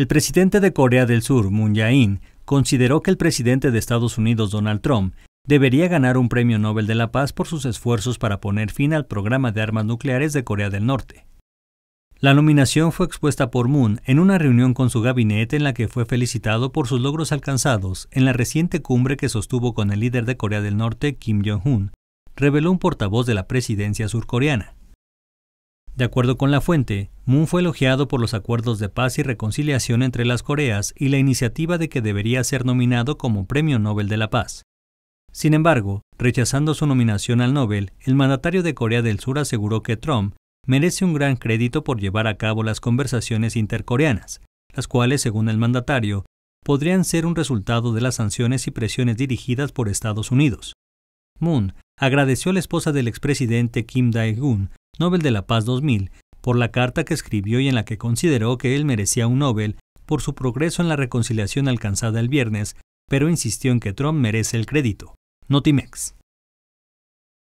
El presidente de Corea del Sur, Moon Jae-in, consideró que el presidente de Estados Unidos, Donald Trump, debería ganar un premio Nobel de la Paz por sus esfuerzos para poner fin al programa de armas nucleares de Corea del Norte. La nominación fue expuesta por Moon en una reunión con su gabinete en la que fue felicitado por sus logros alcanzados en la reciente cumbre que sostuvo con el líder de Corea del Norte, Kim Jong-un, reveló un portavoz de la presidencia surcoreana. De acuerdo con la fuente, Moon fue elogiado por los acuerdos de paz y reconciliación entre las Coreas y la iniciativa de que debería ser nominado como Premio Nobel de la Paz. Sin embargo, rechazando su nominación al Nobel, el mandatario de Corea del Sur aseguró que Trump merece un gran crédito por llevar a cabo las conversaciones intercoreanas, las cuales, según el mandatario, podrían ser un resultado de las sanciones y presiones dirigidas por Estados Unidos. Moon agradeció a la esposa del expresidente Kim Dae-gun, Nobel de la Paz 2000, por la carta que escribió y en la que consideró que él merecía un Nobel por su progreso en la reconciliación alcanzada el viernes, pero insistió en que Trump merece el crédito. Notimex.